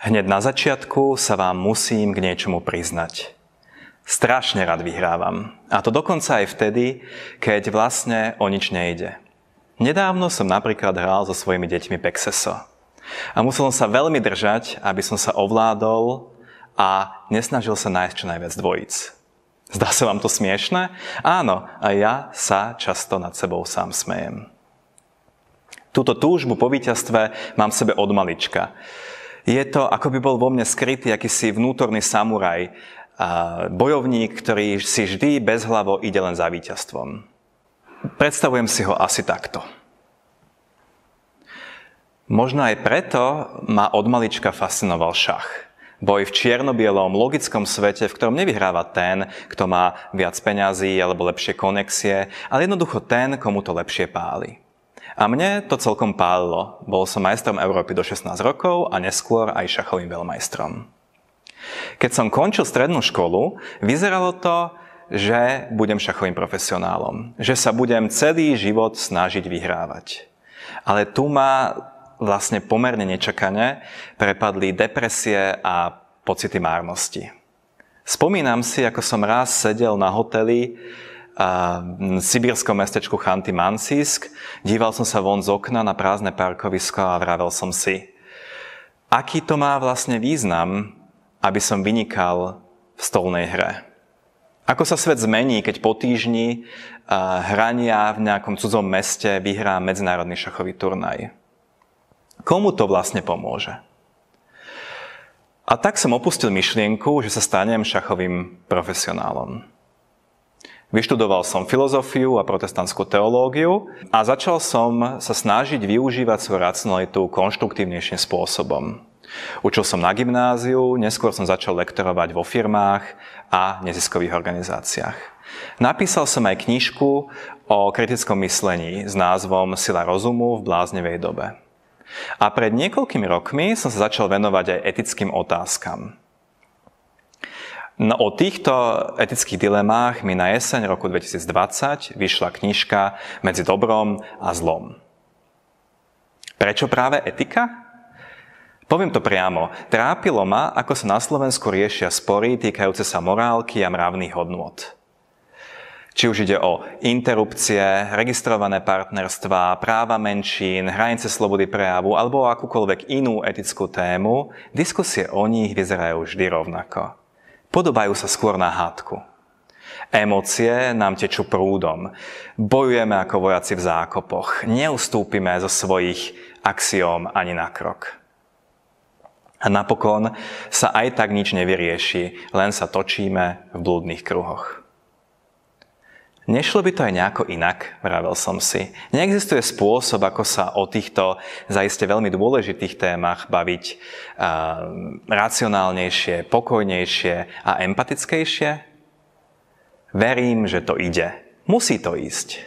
Hneď na začiatku sa vám musím k niečomu priznať. Strašne rád vyhrávam. A to dokonca aj vtedy, keď vlastne o nič nejde. Nedávno som napríklad hral so svojimi deťmi Pexeso. A musel som sa veľmi držať, aby som sa ovládol a nesnažil sa nájsť čo najviac dvojic. Zdá sa vám to smiešne? Áno, a ja sa často nad sebou sám smejem. Túto túžbu po víťazstve mám v sebe od malička je to, ako by bol vo mne skrytý akýsi vnútorný samuraj, bojovník, ktorý si vždy bezhlavo ide len za víťazstvom. Predstavujem si ho asi takto. Možno aj preto ma od malička fascinoval šach. Boj v čiernobielom logickom svete, v ktorom nevyhráva ten, kto má viac peňazí alebo lepšie konexie, ale jednoducho ten, komu to lepšie páli. A mne to celkom pálilo. Bol som majstrom Európy do 16 rokov a neskôr aj šachovým veľmajstrom. Keď som končil strednú školu, vyzeralo to, že budem šachovým profesionálom. Že sa budem celý život snažiť vyhrávať. Ale tu ma vlastne pomerne nečakane prepadli depresie a pocity márnosti. Spomínam si, ako som raz sedel na hoteli v sibírskom mestečku Chanty Mansísk. Díval som sa von z okna na prázdne parkovisko a vravel som si, aký to má vlastne význam, aby som vynikal v stolnej hre. Ako sa svet zmení, keď po týždni hrania v nejakom cudzom meste vyhrá medzinárodný šachový turnaj? Komu to vlastne pomôže? A tak som opustil myšlienku, že sa stanem šachovým profesionálom. Vyštudoval som filozofiu a protestantskú teológiu a začal som sa snažiť využívať svoju racionalitu konštruktívnejším spôsobom. Učil som na gymnáziu, neskôr som začal lektorovať vo firmách a neziskových organizáciách. Napísal som aj knižku o kritickom myslení s názvom Sila rozumu v bláznevej dobe. A pred niekoľkými rokmi som sa začal venovať aj etickým otázkam. No o týchto etických dilemách mi na jeseň roku 2020 vyšla knižka Medzi dobrom a zlom. Prečo práve etika? Poviem to priamo. Trápilo ma, ako sa na Slovensku riešia spory týkajúce sa morálky a mravných hodnôt. Či už ide o interrupcie, registrované partnerstva, práva menšín, hranice slobody prejavu alebo akúkoľvek inú etickú tému, diskusie o nich vyzerajú vždy rovnako. Podobajú sa skôr na hádku. Emócie nám tečú prúdom. Bojujeme ako vojaci v zákopoch. Neustúpime zo svojich axiom ani na krok. A napokon sa aj tak nič nevyrieši, len sa točíme v blúdnych kruhoch. Nešlo by to aj nejako inak, vravel som si. Neexistuje spôsob, ako sa o týchto zaiste veľmi dôležitých témach baviť uh, racionálnejšie, pokojnejšie a empatickejšie? Verím, že to ide. Musí to ísť.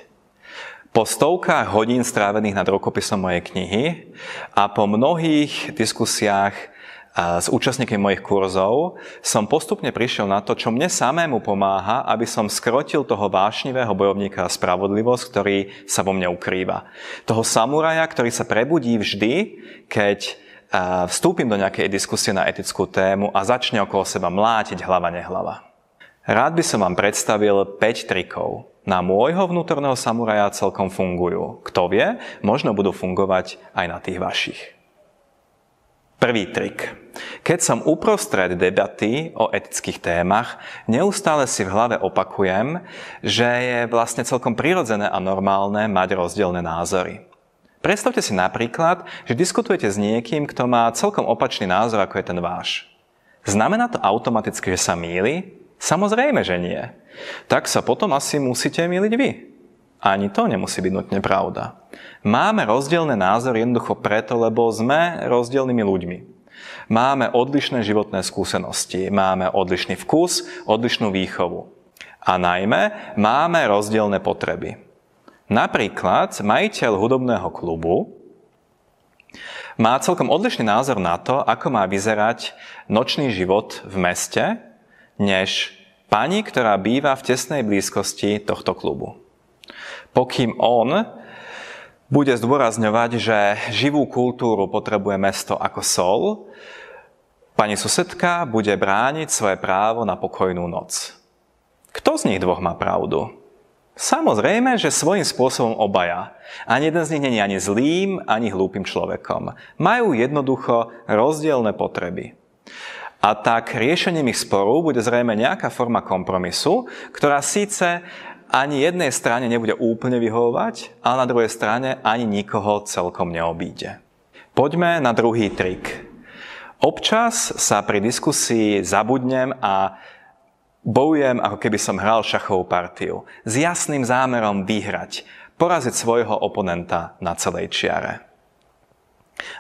Po stovkách hodín strávených nad rukopisom mojej knihy a po mnohých diskusiách s účastníkmi mojich kurzov, som postupne prišiel na to, čo mne samému pomáha, aby som skrotil toho vášnivého bojovníka spravodlivosť, ktorý sa vo mne ukrýva. Toho samuraja, ktorý sa prebudí vždy, keď vstúpim do nejakej diskusie na etickú tému a začne okolo seba mlátiť hlava nehlava. Rád by som vám predstavil 5 trikov. Na môjho vnútorného samuraja celkom fungujú. Kto vie, možno budú fungovať aj na tých vašich. Prvý trik. Keď som uprostred debaty o etických témach, neustále si v hlave opakujem, že je vlastne celkom prirodzené a normálne mať rozdielne názory. Predstavte si napríklad, že diskutujete s niekým, kto má celkom opačný názor, ako je ten váš. Znamená to automaticky, že sa míli? Samozrejme, že nie. Tak sa potom asi musíte míliť vy. Ani to nemusí byť nutne pravda. Máme rozdielne názory jednoducho preto, lebo sme rozdielnymi ľuďmi. Máme odlišné životné skúsenosti, máme odlišný vkus, odlišnú výchovu. A najmä máme rozdielne potreby. Napríklad majiteľ hudobného klubu má celkom odlišný názor na to, ako má vyzerať nočný život v meste, než pani, ktorá býva v tesnej blízkosti tohto klubu pokým on bude zdôrazňovať, že živú kultúru potrebuje mesto ako sol, pani susedka bude brániť svoje právo na pokojnú noc. Kto z nich dvoch má pravdu? Samozrejme, že svojím spôsobom obaja. Ani jeden z nich není ani zlým, ani hlúpým človekom. Majú jednoducho rozdielne potreby. A tak riešením ich sporov bude zrejme nejaká forma kompromisu, ktorá síce ani jednej strane nebude úplne vyhovovať, ale na druhej strane ani nikoho celkom neobíde. Poďme na druhý trik. Občas sa pri diskusii zabudnem a bojujem, ako keby som hral šachovú partiu. S jasným zámerom vyhrať, poraziť svojho oponenta na celej čiare.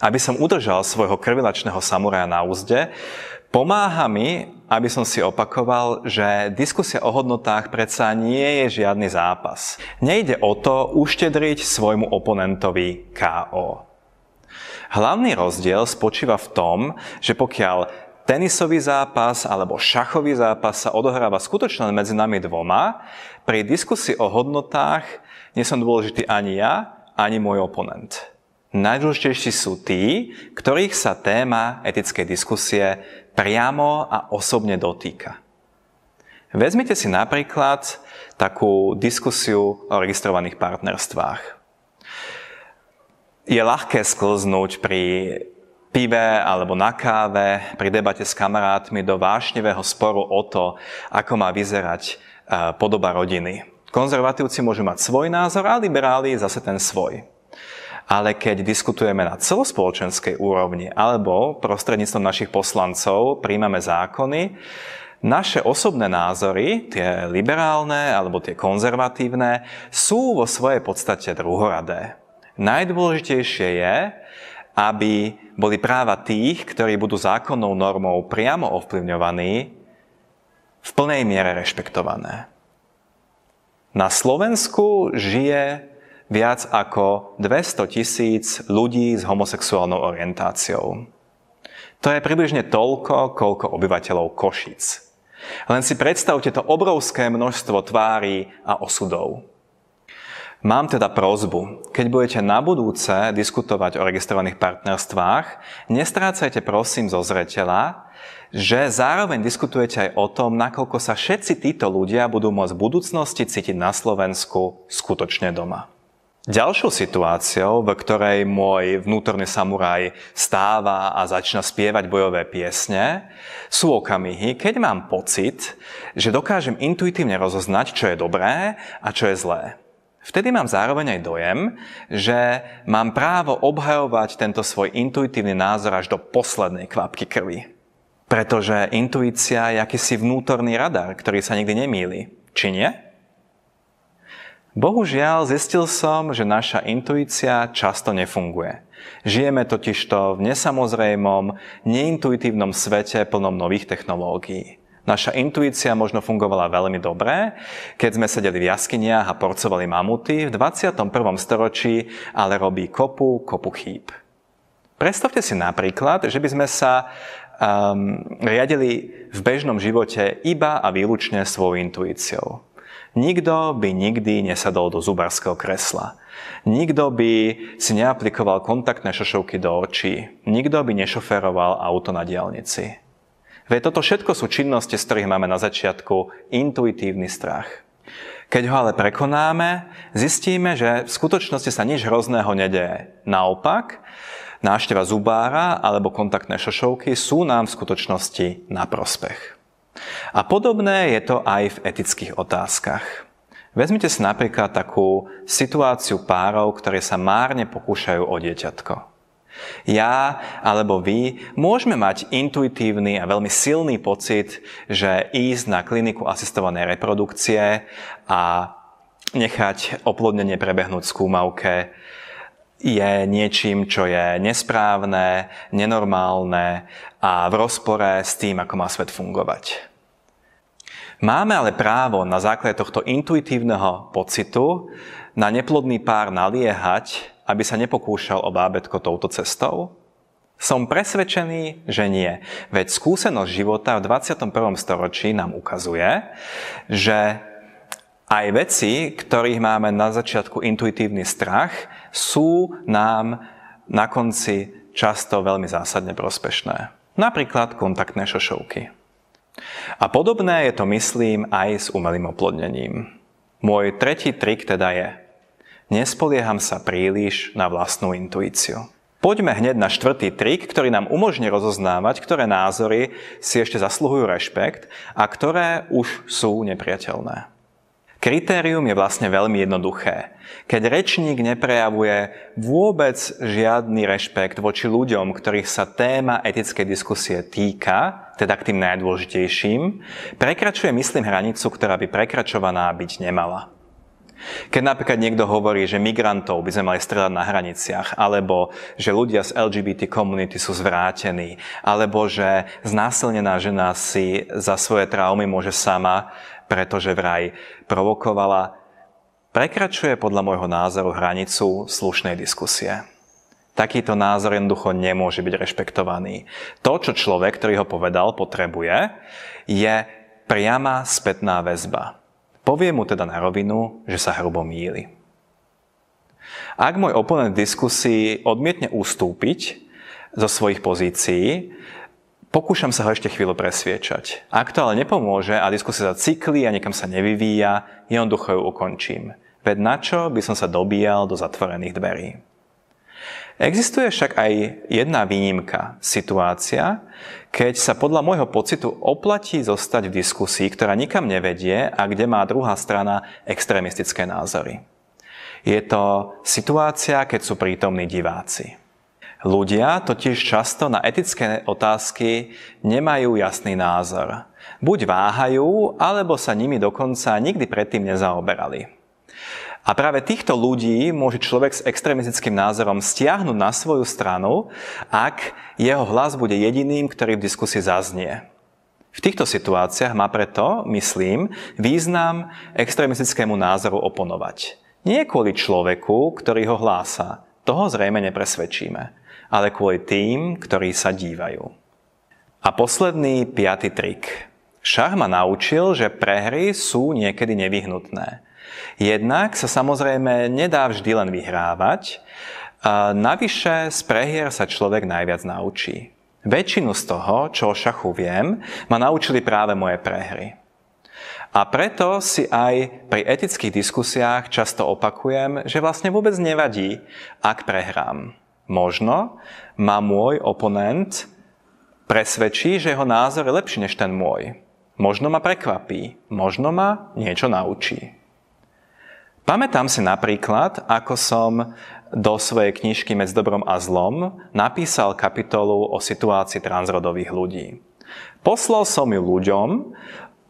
Aby som udržal svojho krvilačného samuraja na úzde, pomáha mi, aby som si opakoval, že diskusia o hodnotách predsa nie je žiadny zápas. Nejde o to uštedriť svojmu oponentovi KO. Hlavný rozdiel spočíva v tom, že pokiaľ tenisový zápas alebo šachový zápas sa odohráva skutočne medzi nami dvoma, pri diskusii o hodnotách nie som dôležitý ani ja, ani môj oponent. Najdôležitejší sú tí, ktorých sa téma etickej diskusie priamo a osobne dotýka. Vezmite si napríklad takú diskusiu o registrovaných partnerstvách. Je ľahké sklznúť pri pive alebo na káve, pri debate s kamarátmi do vášnevého sporu o to, ako má vyzerať eh, podoba rodiny. Konzervatívci môžu mať svoj názor a liberáli zase ten svoj ale keď diskutujeme na celospoločenskej úrovni alebo prostredníctvom našich poslancov príjmame zákony, naše osobné názory, tie liberálne alebo tie konzervatívne, sú vo svojej podstate druhoradé. Najdôležitejšie je, aby boli práva tých, ktorí budú zákonnou normou priamo ovplyvňovaní, v plnej miere rešpektované. Na Slovensku žije viac ako 200 tisíc ľudí s homosexuálnou orientáciou. To je približne toľko, koľko obyvateľov Košic. Len si predstavte to obrovské množstvo tvári a osudov. Mám teda prozbu, keď budete na budúce diskutovať o registrovaných partnerstvách, nestrácajte prosím zo zreteľa, že zároveň diskutujete aj o tom, nakoľko sa všetci títo ľudia budú môcť v budúcnosti cítiť na Slovensku skutočne doma. Ďalšou situáciou, v ktorej môj vnútorný samuraj stáva a začína spievať bojové piesne, sú okamihy, keď mám pocit, že dokážem intuitívne rozoznať, čo je dobré a čo je zlé. Vtedy mám zároveň aj dojem, že mám právo obhajovať tento svoj intuitívny názor až do poslednej kvapky krvi. Pretože intuícia je akýsi vnútorný radar, ktorý sa nikdy nemýli. Či nie? Bohužiaľ, zistil som, že naša intuícia často nefunguje. Žijeme totižto v nesamozrejmom, neintuitívnom svete plnom nových technológií. Naša intuícia možno fungovala veľmi dobre, keď sme sedeli v jaskyniach a porcovali mamuty v 21. storočí, ale robí kopu, kopu chýb. Predstavte si napríklad, že by sme sa um, riadili v bežnom živote iba a výlučne svojou intuíciou. Nikto by nikdy nesadol do zubarského kresla. Nikto by si neaplikoval kontaktné šošovky do očí. Nikto by nešoferoval auto na diálnici. Veď toto všetko sú činnosti, z ktorých máme na začiatku intuitívny strach. Keď ho ale prekonáme, zistíme, že v skutočnosti sa nič hrozného nedeje. Naopak, návšteva zubára alebo kontaktné šošovky sú nám v skutočnosti na prospech. A podobné je to aj v etických otázkach. Vezmite si napríklad takú situáciu párov, ktoré sa márne pokúšajú o dieťatko. Ja alebo vy môžeme mať intuitívny a veľmi silný pocit, že ísť na kliniku asistovanej reprodukcie a nechať oplodnenie prebehnúť skúmavke je niečím, čo je nesprávne, nenormálne a v rozpore s tým, ako má svet fungovať. Máme ale právo na základe tohto intuitívneho pocitu na neplodný pár naliehať, aby sa nepokúšal o bábetko touto cestou? Som presvedčený, že nie. Veď skúsenosť života v 21. storočí nám ukazuje, že aj veci, ktorých máme na začiatku intuitívny strach, sú nám na konci často veľmi zásadne prospešné. Napríklad kontaktné šošovky. A podobné je to, myslím, aj s umelým oplodnením. Môj tretí trik teda je, nespolieham sa príliš na vlastnú intuíciu. Poďme hneď na štvrtý trik, ktorý nám umožní rozoznávať, ktoré názory si ešte zasluhujú rešpekt a ktoré už sú nepriateľné. Kritérium je vlastne veľmi jednoduché. Keď rečník neprejavuje vôbec žiadny rešpekt voči ľuďom, ktorých sa téma etickej diskusie týka, teda k tým najdôležitejším, prekračuje myslím hranicu, ktorá by prekračovaná byť nemala. Keď napríklad niekto hovorí, že migrantov by sme mali stredať na hraniciach, alebo že ľudia z LGBT komunity sú zvrátení, alebo že znásilnená žena si za svoje traumy môže sama pretože vraj provokovala, prekračuje podľa môjho názoru hranicu slušnej diskusie. Takýto názor jednoducho nemôže byť rešpektovaný. To, čo človek, ktorý ho povedal, potrebuje, je priama spätná väzba. Povie mu teda na rovinu, že sa hrubo míli. Ak môj oponent v diskusii odmietne ustúpiť zo svojich pozícií, Pokúšam sa ho ešte chvíľu presviečať. Ak to ale nepomôže a diskusia sa cykli a niekam sa nevyvíja, jednoducho ju ukončím. Veď na čo by som sa dobíjal do zatvorených dverí? Existuje však aj jedna výnimka, situácia, keď sa podľa môjho pocitu oplatí zostať v diskusii, ktorá nikam nevedie a kde má druhá strana extrémistické názory. Je to situácia, keď sú prítomní diváci. Ľudia totiž často na etické otázky nemajú jasný názor. Buď váhajú, alebo sa nimi dokonca nikdy predtým nezaoberali. A práve týchto ľudí môže človek s extremistickým názorom stiahnuť na svoju stranu, ak jeho hlas bude jediným, ktorý v diskusii zaznie. V týchto situáciách má preto, myslím, význam extremistickému názoru oponovať. Nie kvôli človeku, ktorý ho hlása. Toho zrejme nepresvedčíme ale kvôli tým, ktorí sa dívajú. A posledný, piaty trik. Šach ma naučil, že prehry sú niekedy nevyhnutné. Jednak sa samozrejme nedá vždy len vyhrávať, a navyše z prehier sa človek najviac naučí. Väčšinu z toho, čo o šachu viem, ma naučili práve moje prehry. A preto si aj pri etických diskusiách často opakujem, že vlastne vôbec nevadí, ak prehrám. Možno ma môj oponent presvedčí, že jeho názor je lepší než ten môj. Možno ma prekvapí, možno ma niečo naučí. Pamätám si napríklad, ako som do svojej knižky Medz dobrom a zlom napísal kapitolu o situácii transrodových ľudí. Poslal som ju ľuďom,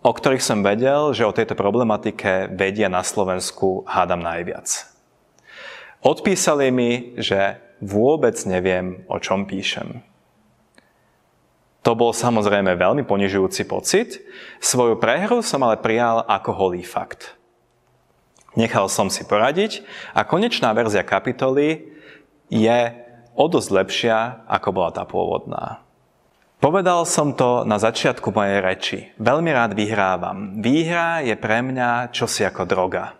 o ktorých som vedel, že o tejto problematike vedia na Slovensku hádam najviac. Odpísali mi, že vôbec neviem, o čom píšem. To bol samozrejme veľmi ponižujúci pocit, svoju prehru som ale prijal ako holý fakt. Nechal som si poradiť a konečná verzia kapitoly je o dosť lepšia, ako bola tá pôvodná. Povedal som to na začiatku mojej reči. Veľmi rád vyhrávam. Výhra je pre mňa čosi ako droga.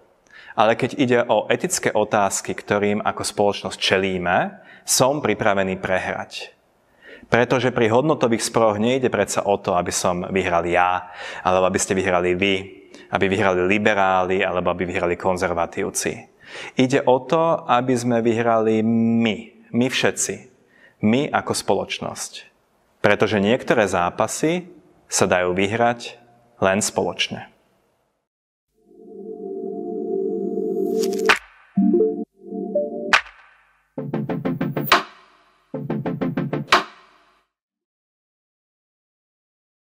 Ale keď ide o etické otázky, ktorým ako spoločnosť čelíme, som pripravený prehrať. Pretože pri hodnotových sporoch nejde predsa o to, aby som vyhral ja, alebo aby ste vyhrali vy, aby vyhrali liberáli, alebo aby vyhrali konzervatívci. Ide o to, aby sme vyhrali my, my všetci, my ako spoločnosť. Pretože niektoré zápasy sa dajú vyhrať len spoločne.